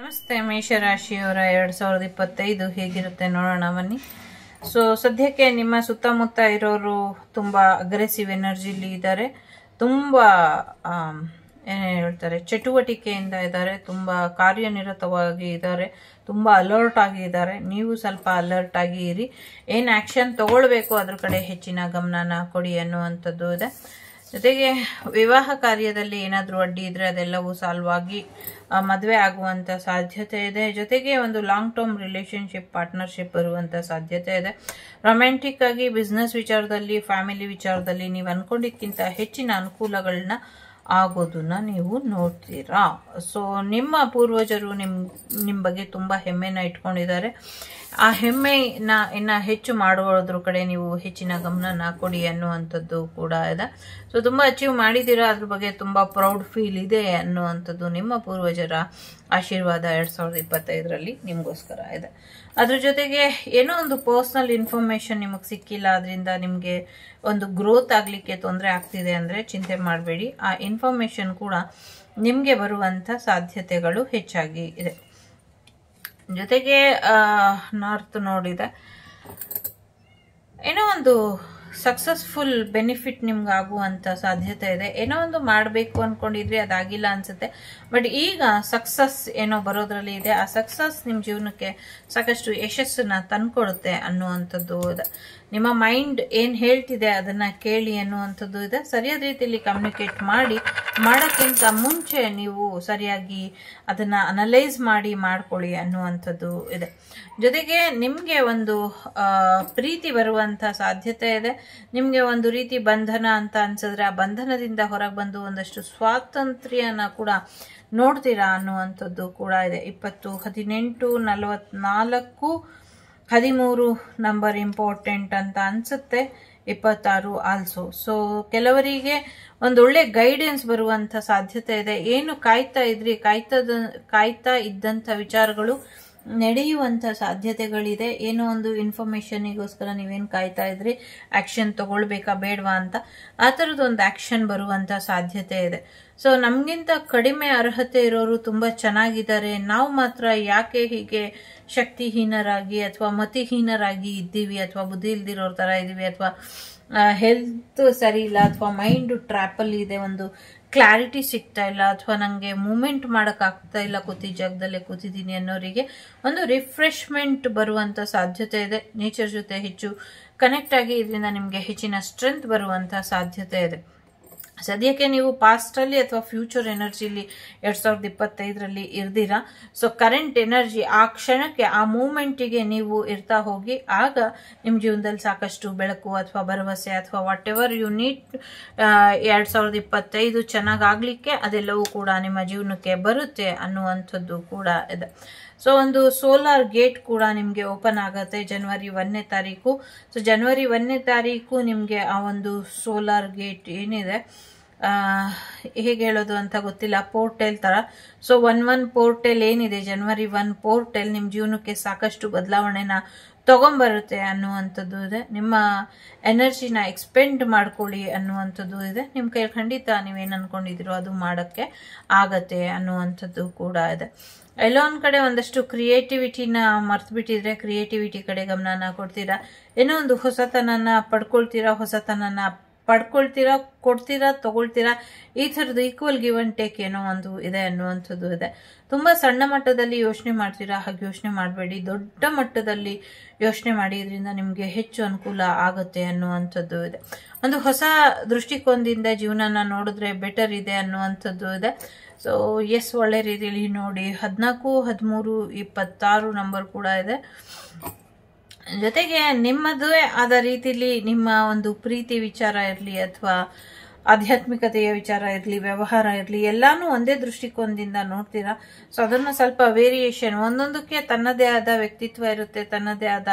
ನಮಸ್ತೆ ಮೇಷರಾಶಿಯವರ ಎರಡು ಸಾವಿರದ ಇಪ್ಪತ್ತೈದು ಹೇಗಿರುತ್ತೆ ನೋಡೋಣ ಬನ್ನಿ ಸೊ ಸದ್ಯಕ್ಕೆ ನಿಮ್ಮ ಸುತ್ತಮುತ್ತ ಇರೋರು ತುಂಬ ಅಗ್ರೆಸಿವ್ ಎನರ್ಜಿಲಿ ಇದ್ದಾರೆ ತುಂಬ ಏನು ಹೇಳ್ತಾರೆ ಚಟುವಟಿಕೆಯಿಂದ ಇದ್ದಾರೆ ತುಂಬ ಕಾರ್ಯನಿರತವಾಗಿ ಇದ್ದಾರೆ ತುಂಬ ಅಲರ್ಟ್ ಆಗಿ ಇದ್ದಾರೆ ನೀವು ಸ್ವಲ್ಪ ಅಲರ್ಟ್ ಆಗಿ ಇರಿ ಏನು ಆ್ಯಕ್ಷನ್ ತಗೊಳ್ಬೇಕು ಅದ್ರ ಕಡೆ ಹೆಚ್ಚಿನ ಗಮನನ ಕೊಡಿ ಅನ್ನುವಂಥದ್ದು ಇದೆ ಜೊತೆಗೆ ವಿವಾಹ ಕಾರ್ಯದಲ್ಲಿ ಏನಾದರೂ ಅಡ್ಡಿ ಇದ್ದರೆ ಅದೆಲ್ಲವೂ ಸಾಲ್ವ್ ಆಗಿ ಮದುವೆ ಆಗುವಂಥ ಸಾಧ್ಯತೆ ಇದೆ ಜೊತೆಗೆ ಒಂದು ಲಾಂಗ್ ಟರ್ಮ್ ರಿಲೇಷನ್ಶಿಪ್ ಪಾರ್ಟ್ನರ್ಶಿಪ್ ಬರುವಂಥ ಸಾಧ್ಯತೆ ಇದೆ ರೊಮ್ಯಾಂಟಿಕ್ ಆಗಿ ಬಿಸ್ನೆಸ್ ವಿಚಾರದಲ್ಲಿ ಫ್ಯಾಮಿಲಿ ವಿಚಾರದಲ್ಲಿ ನೀವು ಅಂದ್ಕೊಂಡಿದ್ದಕ್ಕಿಂತ ಹೆಚ್ಚಿನ ಅನುಕೂಲಗಳನ್ನ ಆಗೋದನ್ನ ನೀವು ನೋಡ್ತೀರಾ ಸೊ ನಿಮ್ಮ ಪೂರ್ವಜರು ನಿಮ್ಮ ನಿಮ್ಮ ಬಗ್ಗೆ ತುಂಬ ಹೆಮ್ಮೆನ ಇಟ್ಕೊಂಡಿದ್ದಾರೆ ಆ ಹೆಮ್ಮೆನ ಇನ್ನ ಹೆಚ್ಚು ಮಾಡುವುದ್ರ ಕಡೆ ನೀವು ಹೆಚ್ಚಿನ ಗಮನನ ಕೊಡಿ ಅನ್ನುವಂಥದ್ದು ಕೂಡ ಇದೆ ಸೊ ತುಂಬ ಅಚೀವ್ ಮಾಡಿದ್ದೀರಾ ಅದ್ರ ಬಗ್ಗೆ ತುಂಬ ಪ್ರೌಡ್ ಫೀಲ್ ಇದೆ ಅನ್ನುವಂಥದ್ದು ನಿಮ್ಮ ಪೂರ್ವಜರ ಆಶೀರ್ವಾದ ಎರಡ್ ಸಾವಿರದ ಇಪ್ಪತ್ತೈದರಲ್ಲಿ ನಿಮಗೋಸ್ಕರ ಇದೆ ಅದ್ರ ಜೊತೆಗೆ ಏನೋ ಒಂದು ಪರ್ಸ್ನಲ್ ಇನ್ಫಾರ್ಮೇಶನ್ ನಿಮಗೆ ಸಿಕ್ಕಿಲ್ಲ ಅದರಿಂದ ನಿಮಗೆ ಒಂದು ಗ್ರೋತ್ ಆಗಲಿಕ್ಕೆ ತೊಂದರೆ ಆಗ್ತಿದೆ ಅಂದರೆ ಚಿಂತೆ ಮಾಡಬೇಡಿ ಆ ಇನ್ಫಾರ್ಮೇಶನ್ ಕೂಡ ನಿಮಗೆ ಬರುವಂಥ ಸಾಧ್ಯತೆಗಳು ಹೆಚ್ಚಾಗಿ ಇದೆ ಜೊತೆಗೆ ನಾರ್ತ್ ನೋಡಿದೆ ಏನೋ ಒಂದು ಸಕ್ಸಸ್ಫುಲ್ ಬೆನಿಫಿಟ್ ನಿಮ್ಗೆ ಆಗುವಂತ ಸಾಧ್ಯತೆ ಇದೆ ಏನೋ ಒಂದು ಮಾಡಬೇಕು ಅಂದ್ಕೊಂಡಿದ್ರಿ ಅದಾಗಿಲ್ಲ ಅನ್ಸುತ್ತೆ ಬಟ್ ಈಗ ಸಕ್ಸಸ್ ಏನೋ ಬರೋದ್ರಲ್ಲಿ ಇದೆ ಆ ಸಕ್ಸಸ್ ನಿಮ್ಮ ಜೀವನಕ್ಕೆ ಸಾಕಷ್ಟು ಯಶಸ್ಸನ್ನ ತಂದ್ಕೊಡುತ್ತೆ ಅನ್ನುವಂಥದ್ದು ಇದೆ ನಿಮ್ಮ ಮೈಂಡ್ ಏನು ಹೇಳ್ತಿದೆ ಅದನ್ನು ಕೇಳಿ ಅನ್ನುವಂಥದ್ದು ಇದೆ ಸರಿಯಾದ ರೀತಿಯಲ್ಲಿ ಕಮ್ಯುನಿಕೇಟ್ ಮಾಡಿ ಮಾಡೋಕ್ಕಿಂತ ಮುಂಚೆ ನೀವು ಸರಿಯಾಗಿ ಅದನ್ನು ಅನಲೈಸ್ ಮಾಡಿ ಮಾಡ್ಕೊಳ್ಳಿ ಅನ್ನುವಂಥದ್ದು ಇದೆ ಜೊತೆಗೆ ನಿಮಗೆ ಒಂದು ಪ್ರೀತಿ ಬರುವಂಥ ಸಾಧ್ಯತೆ ಇದೆ ನಿಮಗೆ ಒಂದು ರೀತಿ ಬಂಧನ ಅಂತ ಅನ್ಸಿದ್ರೆ ಆ ಬಂಧನದಿಂದ ಹೊರಗೆ ಬಂದು ಒಂದಷ್ಟು ಸ್ವಾತಂತ್ರ್ಯನ ಕೂಡ ನೋಡ್ತೀರಾ ಅನ್ನುವಂಥದ್ದು ಕೂಡ ಇದೆ ಇಪ್ಪತ್ತು ಹದಿನೆಂಟು ನಲವತ್ನಾಲ್ಕು ಹದಿಮೂರು ನಂಬರ್ ಇಂಪಾರ್ಟೆಂಟ್ ಅಂತ ಅನಿಸುತ್ತೆ ಇಪ್ಪತ್ತಾರು ಆಲ್ಸೋ ಸೊ ಕೆಲವರಿಗೆ ಒಂದೊಳ್ಳೆ ಗೈಡೆನ್ಸ್ ಬರುವಂಥ ಸಾಧ್ಯತೆ ಇದೆ ಏನು ಕಾಯ್ತಾ ಇದ್ರಿ ಕಾಯ್ತದ ಕಾಯ್ತಾ ಇದ್ದಂಥ ವಿಚಾರಗಳು ನಡೆಯುವಂಥ ಸಾಧ್ಯತೆಗಳಿದೆ ಏನೋ ಒಂದು ಇನ್ಫಾರ್ಮೇಷನಿಗೋಸ್ಕರ ನೀವೇನು ಕಾಯ್ತಾ ಇದ್ರಿ ಆ್ಯಕ್ಷನ್ ತಗೊಳ್ಬೇಕಾ ಬೇಡವಾ ಅಂತ ಆ ಥರದ್ದೊಂದು ಆ್ಯಕ್ಷನ್ ಬರುವಂಥ ಸಾಧ್ಯತೆ ಇದೆ ಸೊ ನಮಗಿಂತ ಕಡಿಮೆ ಅರ್ಹತೆ ಇರೋರು ತುಂಬ ಚೆನ್ನಾಗಿದ್ದಾರೆ ನಾವು ಮಾತ್ರ ಯಾಕೆ ಹೀಗೆ ಶಕ್ತಿಹೀನರಾಗಿ ಅಥವಾ ಮತಿಹೀನರಾಗಿ ಇದ್ದೀವಿ ಅಥವಾ ಬುದ್ಧಿ ಇಲ್ದಿರೋ ಥರ ಇದ್ದೀವಿ ಅಥವಾ ಹೆಲ್ತ್ ಸರಿ ಇಲ್ಲ ಅಥವಾ ಮೈಂಡ್ ಟ್ರ್ಯಾಪಲ್ಲಿ ಇದೆ ಒಂದು ಕ್ಲಾರಿಟಿ ಸಿಗ್ತಾ ಇಲ್ಲ ಅಥವಾ ನನಗೆ ಮೂಮೆಂಟ್ ಮಾಡೋಕ್ಕಾಗ್ತಾ ಇಲ್ಲ ಕೂತಿ ಜಾಗದಲ್ಲೇ ಕೂತಿದ್ದೀನಿ ಅನ್ನೋರಿಗೆ ಒಂದು ರಿಫ್ರೆಶ್ಮೆಂಟ್ ಬರುವಂಥ ಸಾಧ್ಯತೆ ಇದೆ ನೇಚರ್ ಜೊತೆ ಹೆಚ್ಚು ಕನೆಕ್ಟ್ ಆಗಿ ಇದರಿಂದ ನಿಮಗೆ ಹೆಚ್ಚಿನ ಸ್ಟ್ರೆಂತ್ ಬರುವಂಥ ಸಾಧ್ಯತೆ ಇದೆ ಸದ್ಯಕ್ಕೆ ನೀವು ಪಾಸ್ಟಲ್ಲಿ ಅಥವಾ ಫ್ಯೂಚರ್ ಎನರ್ಜಿಲಿ ಎರಡು ಸಾವಿರದ ಇಪ್ಪತ್ತೈದರಲ್ಲಿ ಇರ್ದಿರಾ ಸೊ ಕರೆಂಟ್ ಎನರ್ಜಿ ಆ ಕ್ಷಣಕ್ಕೆ ಆ ಮೂಮೆಂಟಿಗೆ ನೀವು ಇರ್ತಾ ಹೋಗಿ ಆಗ ನಿಮ್ಮ ಜೀವನದಲ್ಲಿ ಸಾಕಷ್ಟು ಬೆಳಕು ಅಥವಾ ಭರವಸೆ ಅಥವಾ ವಾಟ್ ಎವರ್ ಯು ನೀಟ್ ಎರಡು ಸಾವಿರದ ಇಪ್ಪತ್ತೈದು ಚೆನ್ನಾಗಾಗಲಿಕ್ಕೆ ಅದೆಲ್ಲವೂ ಕೂಡ ನಿಮ್ಮ ಜೀವನಕ್ಕೆ ಬರುತ್ತೆ ಅನ್ನುವಂಥದ್ದು ಕೂಡ ಇದೆ ಸೊ ಒಂದು ಸೋಲಾರ್ ಗೇಟ್ ಕೂಡ ನಿಮಗೆ ಓಪನ್ ಆಗುತ್ತೆ ಜನವರಿ ಒಂದನೇ ತಾರೀಕು ಸೊ ಜನವರಿ ಒಂದನೇ ತಾರೀಕು ನಿಮಗೆ ಆ ಒಂದು ಸೋಲಾರ್ ಗೇಟ್ ಏನಿದೆ ಹೇಗೆ ಹೇಳೋದು ಅಂತ ಗೊತ್ತಿಲ್ಲ ಪೋರ್ಟೆಲ್ ಥರ ಸೊ ಒನ್ ಒನ್ ಪೋರ್ಟೆಲ್ ಏನಿದೆ ಜನವರಿ ಒನ್ ಪೋರ್ಟೆಲ್ ನಿಮ್ಮ ಜೀವನಕ್ಕೆ ಸಾಕಷ್ಟು ಬದಲಾವಣೆನ ತೊಗೊಂಬರುತ್ತೆ ಅನ್ನುವಂಥದ್ದು ಇದೆ ನಿಮ್ಮ ಎನರ್ಜಿನ ಎಕ್ಸ್ಪೆಂಡ್ ಮಾಡ್ಕೊಳ್ಳಿ ಅನ್ನುವಂಥದ್ದು ಇದೆ ನಿಮ್ಮ ಕೈ ಖಂಡಿತ ನೀವೇನು ಅನ್ಕೊಂಡಿದಿರೋ ಅದು ಮಾಡೋಕ್ಕೆ ಆಗತ್ತೆ ಅನ್ನುವಂಥದ್ದು ಕೂಡ ಇದೆ ಎಲ್ಲೋ ಕಡೆ ಒಂದಷ್ಟು ಕ್ರಿಯೇಟಿವಿಟಿನ ಬಿಟ್ಟಿದ್ರೆ ಕ್ರಿಯೇಟಿವಿಟಿ ಕಡೆ ಗಮನನ ಕೊಡ್ತೀರಾ ಏನೋ ಒಂದು ಹೊಸತನನ ಪಡ್ಕೊಳ್ತೀರಾ ಹೊಸತನನ ಪಡ್ಕೊಳ್ತೀರಾ ಕೊಡ್ತೀರಾ ತಗೊಳ್ತೀರಾ ಈ ಥರದ್ದು ಈಕ್ವಲ್ ಗಿವ್ ಅಂಡ್ ಟೇಕ್ ಏನೋ ಒಂದು ಇದೆ ಅನ್ನುವಂಥದ್ದು ಇದೆ ತುಂಬ ಸಣ್ಣ ಮಟ್ಟದಲ್ಲಿ ಯೋಚನೆ ಮಾಡ್ತೀರಾ ಹಾಗೆ ಯೋಚನೆ ಮಾಡಬೇಡಿ ದೊಡ್ಡ ಮಟ್ಟದಲ್ಲಿ ಯೋಚನೆ ಮಾಡಿ ಇದರಿಂದ ನಿಮಗೆ ಹೆಚ್ಚು ಅನುಕೂಲ ಆಗುತ್ತೆ ಅನ್ನುವಂಥದ್ದು ಇದೆ ಒಂದು ಹೊಸ ದೃಷ್ಟಿಕೋನದಿಂದ ಜೀವನನ ನೋಡಿದ್ರೆ ಬೆಟರ್ ಇದೆ ಅನ್ನುವಂಥದ್ದು ಇದೆ ಸೊ ಎಸ್ ಒಳ್ಳೆ ರೀತಿಯಲ್ಲಿ ನೋಡಿ ಹದಿನಾಲ್ಕು ಹದಿಮೂರು ಇಪ್ಪತ್ತಾರು ನಂಬರ್ ಕೂಡ ಇದೆ ಜೊತೆಗೆ ನಿಮ್ಮದೇ ಆದ ರೀತಿಲಿ ನಿಮ್ಮ ಒಂದು ಪ್ರೀತಿ ವಿಚಾರ ಇರಲಿ ಅಥವಾ ಆಧ್ಯಾತ್ಮಿಕತೆಯ ವಿಚಾರ ಇರಲಿ ವ್ಯವಹಾರ ಇರಲಿ ಎಲ್ಲಾನು ಒಂದೇ ದೃಷ್ಟಿಕೋನದಿಂದ ನೋಡ್ತೀರಾ ಸೊ ಅದನ್ನು ಸ್ವಲ್ಪ ವೇರಿಯೇಷನ್ ಒಂದೊಂದಕ್ಕೆ ತನ್ನದೇ ಆದ ವ್ಯಕ್ತಿತ್ವ ಇರುತ್ತೆ ತನ್ನದೇ ಆದ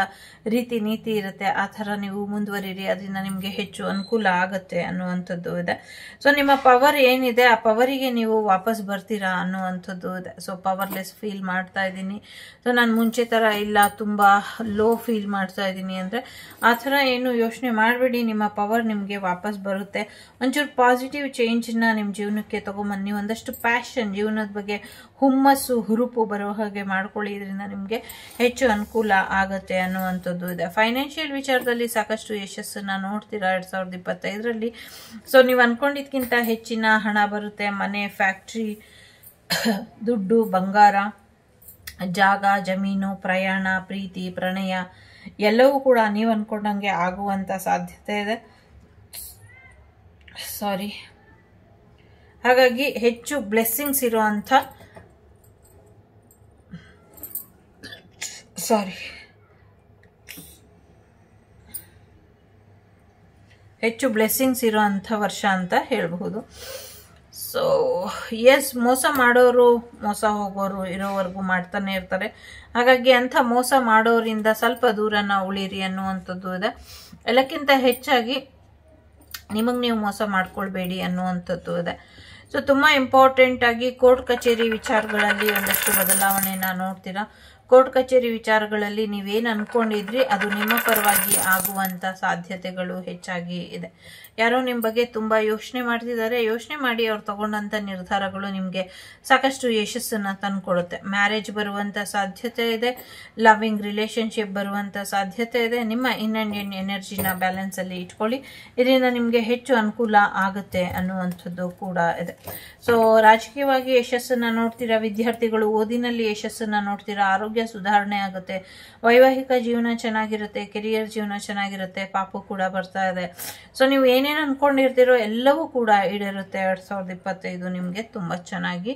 ರೀತಿ ನೀತಿ ಇರುತ್ತೆ ಆ ಥರ ನೀವು ಮುಂದುವರಿರಿ ಅದರಿಂದ ನಿಮಗೆ ಹೆಚ್ಚು ಅನುಕೂಲ ಆಗುತ್ತೆ ಅನ್ನುವಂಥದ್ದು ಇದೆ ಸೊ ನಿಮ್ಮ ಪವರ್ ಏನಿದೆ ಆ ಪವರಿಗೆ ನೀವು ವಾಪಸ್ ಬರ್ತೀರಾ ಅನ್ನುವಂಥದ್ದು ಇದೆ ಸೊ ಪವರ್ಲೆಸ್ ಫೀಲ್ ಮಾಡ್ತಾ ಇದ್ದೀನಿ ಸೊ ನಾನು ಮುಂಚೆ ಥರ ಇಲ್ಲ ತುಂಬ ಲೋ ಫೀಲ್ ಮಾಡ್ತಾ ಇದ್ದೀನಿ ಅಂದರೆ ಆ ಥರ ಏನು ಯೋಚನೆ ಮಾಡಬೇಡಿ ನಿಮ್ಮ ಪವರ್ ನಿಮಗೆ ವಾಪಸ್ ಬರುತ್ತೆ ಒಂಚೂರು ಮೇಜರ್ ಪಾಸಿಟಿವ್ ಚೇಂಜನ್ನ ನಿಮ್ಮ ಜೀವನಕ್ಕೆ ತೊಗೊಂಬನ್ನಿ ಒಂದಷ್ಟು ಪ್ಯಾಷನ್ ಜೀವನದ ಬಗ್ಗೆ ಹುಮ್ಮಸ್ಸು ಹುರುಪು ಬರೋ ಹಾಗೆ ಮಾಡ್ಕೊಳ್ಳಿ ಇದರಿಂದ ನಿಮಗೆ ಹೆಚ್ಚು ಅನುಕೂಲ ಆಗುತ್ತೆ ಅನ್ನುವಂಥದ್ದು ಇದೆ ಫೈನಾನ್ಷಿಯಲ್ ವಿಚಾರದಲ್ಲಿ ಸಾಕಷ್ಟು ಯಶಸ್ಸನ್ನು ನೋಡ್ತೀರಾ ಎರಡು ಸಾವಿರದ ಇಪ್ಪತ್ತೈದರಲ್ಲಿ ಸೊ ನೀವು ಅಂದ್ಕೊಂಡಿದ್ಕಿಂತ ಹೆಚ್ಚಿನ ಹಣ ಬರುತ್ತೆ ಮನೆ ಫ್ಯಾಕ್ಟ್ರಿ ದುಡ್ಡು ಬಂಗಾರ ಜಾಗ ಜಮೀನು ಪ್ರಯಾಣ ಪ್ರೀತಿ ಪ್ರಣಯ ಎಲ್ಲವೂ ಕೂಡ ನೀವು ಅಂದ್ಕೊಂಡಂಗೆ ಆಗುವಂಥ ಸಾಧ್ಯತೆ ಇದೆ ಸಾರಿ ಹಾಗಾಗಿ ಹೆಚ್ಚು ಬ್ಲೆಸ್ಸಿಂಗ್ಸ್ ಇರುವಂಥ ಸಾರಿ ಹೆಚ್ಚು ಬ್ಲೆಸ್ಸಿಂಗ್ಸ್ ಇರುವಂತ ವರ್ಷ ಅಂತ ಹೇಳಬಹುದು ಸೊ ಎಸ್ ಮೋಸ ಮಾಡೋರು ಮೋಸ ಹೋಗೋರು ಇರೋವರೆಗೂ ಮಾಡ್ತಾನೆ ಇರ್ತಾರೆ ಹಾಗಾಗಿ ಅಂಥ ಮೋಸ ಮಾಡೋರಿಂದ ಸ್ವಲ್ಪ ದೂರನ ಉಳಿರಿ ಅನ್ನುವಂಥದ್ದು ಇದೆ ಎಲ್ಲಕ್ಕಿಂತ ಹೆಚ್ಚಾಗಿ ನಿಮಗೆ ನೀವು ಮೋಸ ಮಾಡ್ಕೊಳ್ಬೇಡಿ ಅನ್ನುವಂಥದ್ದು ಇದೆ ಸೊ ತುಂಬ ಆಗಿ ಕೋರ್ಟ್ ಕಚೇರಿ ವಿಚಾರಗಳಲ್ಲಿ ಒಂದಷ್ಟು ಬದಲಾವಣೆಯನ್ನು ನೋಡ್ತೀರಾ ಕೋರ್ಟ್ ಕಚೇರಿ ವಿಚಾರಗಳಲ್ಲಿ ನೀವೇನು ಅಂದ್ಕೊಂಡಿದ್ರಿ ಅದು ನಿಮ್ಮ ಪರವಾಗಿ ಆಗುವಂಥ ಸಾಧ್ಯತೆಗಳು ಹೆಚ್ಚಾಗಿ ಇದೆ ಯಾರೋ ನಿಮ್ಮ ಬಗ್ಗೆ ತುಂಬ ಯೋಚನೆ ಮಾಡ್ತಿದ್ದಾರೆ ಯೋಚನೆ ಮಾಡಿ ಅವ್ರು ತಗೊಂಡಂಥ ನಿರ್ಧಾರಗಳು ನಿಮಗೆ ಸಾಕಷ್ಟು ಯಶಸ್ಸನ್ನು ತಂದುಕೊಡುತ್ತೆ ಮ್ಯಾರೇಜ್ ಬರುವಂಥ ಸಾಧ್ಯತೆ ಇದೆ ಲವಿಂಗ್ ರಿಲೇಷನ್ಶಿಪ್ ಬರುವಂಥ ಸಾಧ್ಯತೆ ಇದೆ ನಿಮ್ಮ ಇನ್ ಆ್ಯಂಡ್ ಎನ್ ಎನರ್ಜಿನ ಬ್ಯಾಲೆನ್ಸಲ್ಲಿ ಇಟ್ಕೊಳ್ಳಿ ಇದರಿಂದ ನಿಮಗೆ ಹೆಚ್ಚು ಅನುಕೂಲ ಆಗುತ್ತೆ ಅನ್ನುವಂಥದ್ದು ಕೂಡ ಇದೆ ಸೊ ರಾಜಕೀಯವಾಗಿ ಯಶಸ್ಸನ್ನು ನೋಡ್ತೀರಾ ವಿದ್ಯಾರ್ಥಿಗಳು ಓದಿನಲ್ಲಿ ಯಶಸ್ಸನ್ನು ನೋಡ್ತೀರಾ ಆರೋಗ್ಯ ಆರೋಗ್ಯ ಸುಧಾರಣೆ ಆಗುತ್ತೆ ವೈವಾಹಿಕ ಜೀವನ ಚೆನ್ನಾಗಿರುತ್ತೆ ಕೆರಿಯರ್ ಜೀವನ ಚೆನ್ನಾಗಿರುತ್ತೆ ಪಾಪು ಕೂಡ ಬರ್ತಾ ಇದೆ ಸೊ ನೀವು ಏನೇನು ಅನ್ಕೊಂಡಿರ್ತೀರೋ ಎಲ್ಲವೂ ಕೂಡ ಈಡೇರುತ್ತೆ ಎರಡು ಸಾವಿರದ ಇಪ್ಪತ್ತೈದು ನಿಮಗೆ ತುಂಬ ಚೆನ್ನಾಗಿ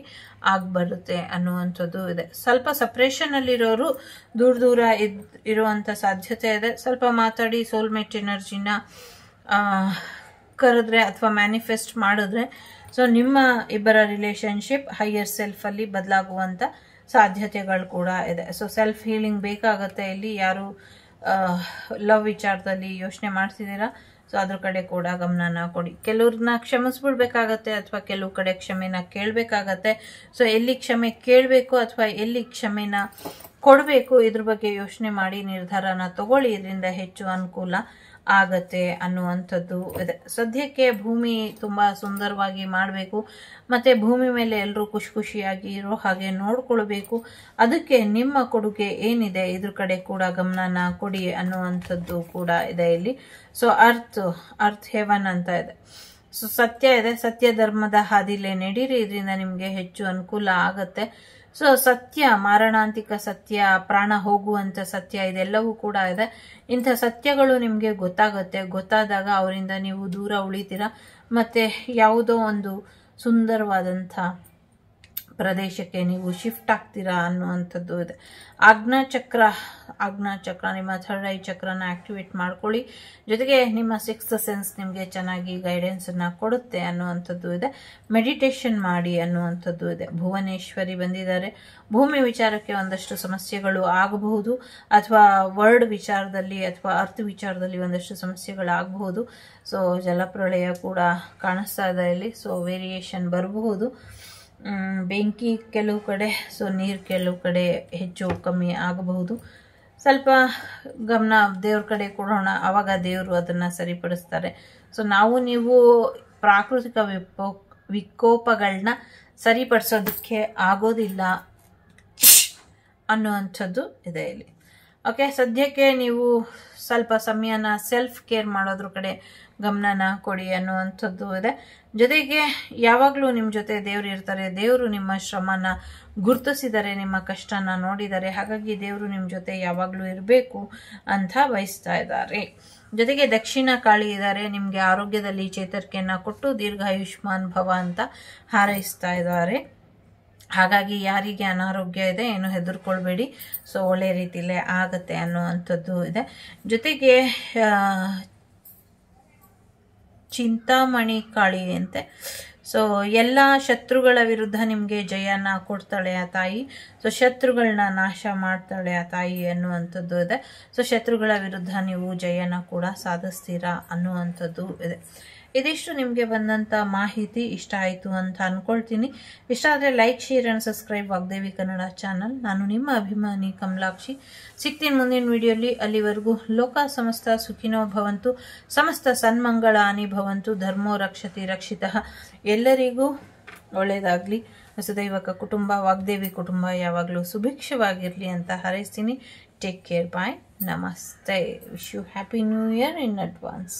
ಆಗ್ಬರುತ್ತೆ ಅನ್ನುವಂಥದ್ದು ಇದೆ ಸ್ವಲ್ಪ ಸಪ್ರೇಷನಲ್ಲಿರೋರು ದೂರ ದೂರ ಇದ್ ಸಾಧ್ಯತೆ ಇದೆ ಸ್ವಲ್ಪ ಮಾತಾಡಿ ಸೋಲ್ಮೇಟ್ ಎನರ್ಜಿನ ಕರೆದ್ರೆ ಅಥವಾ ಮ್ಯಾನಿಫೆಸ್ಟ್ ಮಾಡಿದ್ರೆ ಸೊ ನಿಮ್ಮ ಇಬ್ಬರ ರಿಲೇಶನ್ಶಿಪ್ ಹೈಯರ್ ಸೆಲ್ಫಲ್ಲಿ ಬದಲಾಗುವಂಥ ಸಾಧ್ಯತೆಗಳು ಕೂಡ ಇದೆ ಸೊ ಸೆಲ್ಫ್ ಹೀಲಿಂಗ್ ಬೇಕಾಗುತ್ತೆ ಇಲ್ಲಿ ಯಾರು ಲವ್ ವಿಚಾರದಲ್ಲಿ ಯೋಚನೆ ಮಾಡ್ತಿದ್ದೀರಾ ಸೊ ಅದ್ರ ಕಡೆ ಕೂಡ ಗಮನನ ಕೊಡಿ ಕೆಲವ್ರನ್ನ ಕ್ಷಮಿಸ್ಬಿಡ್ಬೇಕಾಗತ್ತೆ ಅಥವಾ ಕೆಲವು ಕಡೆ ಕ್ಷಮೆನ ಕೇಳಬೇಕಾಗತ್ತೆ ಸೊ ಎಲ್ಲಿ ಕ್ಷಮೆ ಕೇಳಬೇಕು ಅಥವಾ ಎಲ್ಲಿ ಕ್ಷಮೆನ ಕೊಡಬೇಕು ಇದ್ರ ಬಗ್ಗೆ ಯೋಚನೆ ಮಾಡಿ ನಿರ್ಧಾರನ ತಗೊಳ್ಳಿ ಇದರಿಂದ ಹೆಚ್ಚು ಅನುಕೂಲ ಆಗತ್ತೆ ಅನ್ನುವಂಥದ್ದು ಇದೆ ಸದ್ಯಕ್ಕೆ ಭೂಮಿ ತುಂಬ ಸುಂದರವಾಗಿ ಮಾಡಬೇಕು ಮತ್ತು ಭೂಮಿ ಮೇಲೆ ಎಲ್ಲರೂ ಖುಷಿ ಖುಷಿಯಾಗಿ ಇರೋ ಹಾಗೆ ನೋಡ್ಕೊಳ್ಬೇಕು ಅದಕ್ಕೆ ನಿಮ್ಮ ಕೊಡುಗೆ ಏನಿದೆ ಇದ್ರ ಕಡೆ ಕೂಡ ಗಮನನ ಕೊಡಿ ಅನ್ನುವಂಥದ್ದು ಕೂಡ ಇದೆ ಇಲ್ಲಿ ಸೊ ಅರ್ತ್ ಅರ್ಥ್ ಹೆವನ್ ಅಂತ ಇದೆ ಸೊ ಸತ್ಯ ಇದೆ ಸತ್ಯ ಧರ್ಮದ ಹಾದಿಲೆ ನಡೀರಿ ಇದರಿಂದ ನಿಮಗೆ ಹೆಚ್ಚು ಅನುಕೂಲ ಆಗುತ್ತೆ ಸೊ ಸತ್ಯ ಮಾರಣಾಂತಿಕ ಸತ್ಯ ಪ್ರಾಣ ಹೋಗುವಂಥ ಸತ್ಯ ಇದೆಲ್ಲವೂ ಕೂಡ ಇದೆ ಇಂಥ ಸತ್ಯಗಳು ನಿಮಗೆ ಗೊತ್ತಾಗುತ್ತೆ ಗೊತ್ತಾದಾಗ ಅವರಿಂದ ನೀವು ದೂರ ಉಳಿತೀರ ಮತ್ತು ಯಾವುದೋ ಒಂದು ಸುಂದರವಾದಂಥ ಪ್ರದೇಶಕ್ಕೆ ನೀವು ಶಿಫ್ಟ್ ಆಗ್ತೀರಾ ಅನ್ನುವಂಥದ್ದು ಇದೆ ಆಗ್ನಚಕ್ರ ಚಕ್ರ ನಿಮ್ಮ ಥರ್ಡ್ ಐ ಚಕ್ರನ ಆ್ಯಕ್ಟಿವೇಟ್ ಮಾಡ್ಕೊಳ್ಳಿ ಜೊತೆಗೆ ನಿಮ್ಮ ಸಿಕ್ಸ್ ಸೆನ್ಸ್ ನಿಮಗೆ ಚೆನ್ನಾಗಿ ಗೈಡೆನ್ಸನ್ನು ಕೊಡುತ್ತೆ ಅನ್ನುವಂಥದ್ದು ಇದೆ ಮೆಡಿಟೇಷನ್ ಮಾಡಿ ಅನ್ನುವಂಥದ್ದು ಇದೆ ಭುವನೇಶ್ವರಿ ಬಂದಿದ್ದಾರೆ ಭೂಮಿ ವಿಚಾರಕ್ಕೆ ಒಂದಷ್ಟು ಸಮಸ್ಯೆಗಳು ಆಗಬಹುದು ಅಥವಾ ವರ್ಡ್ ವಿಚಾರದಲ್ಲಿ ಅಥವಾ ಅರ್ಥ ವಿಚಾರದಲ್ಲಿ ಒಂದಷ್ಟು ಸಮಸ್ಯೆಗಳು ಆಗಬಹುದು ಸೊ ಜಲಪ್ರಳಯ ಕೂಡ ಕಾಣಿಸ್ತಾ ಇದೆ ಇಲ್ಲಿ ಸೊ ವೇರಿಯೇಷನ್ ಬರಬಹುದು ಬೆಂಕಿ ಕೆಲವು ಕಡೆ ಸೊ ನೀರು ಕೆಲವು ಕಡೆ ಹೆಚ್ಚು ಕಮ್ಮಿ ಆಗಬಹುದು ಸ್ವಲ್ಪ ಗಮನ ದೇವ್ರ ಕಡೆ ಕೊಡೋಣ ಆವಾಗ ದೇವರು ಅದನ್ನು ಸರಿಪಡಿಸ್ತಾರೆ ಸೊ ನಾವು ನೀವು ಪ್ರಾಕೃತಿಕ ವಿಪೋ ವಿಕೋಪಗಳನ್ನ ಸರಿಪಡಿಸೋದಕ್ಕೆ ಆಗೋದಿಲ್ಲ ಅನ್ನುವಂಥದ್ದು ಇದೆ ಇಲ್ಲಿ ಓಕೆ ಸದ್ಯಕ್ಕೆ ನೀವು ಸ್ವಲ್ಪ ಸಮಯನ ಸೆಲ್ಫ್ ಕೇರ್ ಮಾಡೋದ್ರ ಕಡೆ ಗಮನನ ಕೊಡಿ ಅನ್ನುವಂಥದ್ದು ಇದೆ ಜೊತೆಗೆ ಯಾವಾಗಲೂ ನಿಮ್ಮ ಜೊತೆ ದೇವರು ಇರ್ತಾರೆ ದೇವರು ನಿಮ್ಮ ಶ್ರಮನ ಗುರುತಿಸಿದರೆ ನಿಮ್ಮ ಕಷ್ಟನ ನೋಡಿದರೆ ಹಾಗಾಗಿ ದೇವರು ನಿಮ್ಮ ಜೊತೆ ಯಾವಾಗಲೂ ಇರಬೇಕು ಅಂತ ಬಯಸ್ತಾ ಇದ್ದಾರೆ ಜೊತೆಗೆ ದಕ್ಷಿಣ ಕಾಳಿ ಇದ್ದಾರೆ ನಿಮಗೆ ಆರೋಗ್ಯದಲ್ಲಿ ಚೇತರಿಕೆಯನ್ನು ಕೊಟ್ಟು ದೀರ್ಘಾಯುಷ್ಮಾನ್ ಭವ ಅಂತ ಹಾರೈಸ್ತಾ ಇದ್ದಾರೆ ಹಾಗಾಗಿ ಯಾರಿಗೆ ಅನಾರೋಗ್ಯ ಇದೆ ಏನು ಹೆದರ್ಕೊಳ್ಬೇಡಿ ಸೊ ಒಳ್ಳೆ ರೀತಿಯಲ್ಲೇ ಆಗತ್ತೆ ಅನ್ನುವಂಥದ್ದು ಇದೆ ಜೊತೆಗೆ ಚಿಂತಾಮಣಿ ಕಾಳಿ ಅಂತೆ ಸೊ ಎಲ್ಲ ಶತ್ರುಗಳ ವಿರುದ್ಧ ನಿಮಗೆ ಜಯನ ಕೊಡ್ತಾಳೆ ಆ ತಾಯಿ ಸೊ ಶತ್ರುಗಳನ್ನ ನಾಶ ಮಾಡ್ತಾಳೆ ಆ ತಾಯಿ ಅನ್ನುವಂಥದ್ದು ಇದೆ ಸೊ ಶತ್ರುಗಳ ವಿರುದ್ಧ ನೀವು ಜಯನ ಕೂಡ ಸಾಧಿಸ್ತೀರಾ ಅನ್ನುವಂಥದ್ದು ಇದೆ ಇದಿಷ್ಟು ನಿಮಗೆ ಬಂದಂಥ ಮಾಹಿತಿ ಇಷ್ಟ ಆಯಿತು ಅಂತ ಅಂದ್ಕೊಳ್ತೀನಿ ಇಷ್ಟ ಆದರೆ like share and subscribe Vagdevi Kannada channel ನಾನು ನಿಮ್ಮ ಅಭಿಮಾನಿ ಕಮಲಾಕ್ಷಿ ಸಿಗ್ತೀನಿ ಮುಂದಿನ ವಿಡಿಯೋಲಿ ಅಲ್ಲಿವರೆಗೂ ಲೋಕ ಸಮಸ್ತ ಸುಖಿನೋ ಭವಂತು ಸಮಸ್ತ ಸನ್ಮಂಗಳಾನಿ ಭವಂತು ಧರ್ಮೋ ರಕ್ಷತಿ ರಕ್ಷಿತ ಎಲ್ಲರಿಗೂ ಒಳ್ಳೆಯದಾಗಲಿ ವಸುದೈವಕ ಕುಟುಂಬ ವಾಗ್ದೇವಿ ಕುಟುಂಬ ಯಾವಾಗಲೂ ಸುಭಿಕ್ಷವಾಗಿರಲಿ ಅಂತ ಹಾರೈಸ್ತೀನಿ ಟೇಕ್ ಕೇರ್ ಬಾಯ್ ನಮಸ್ತೆ wish you happy new year in advance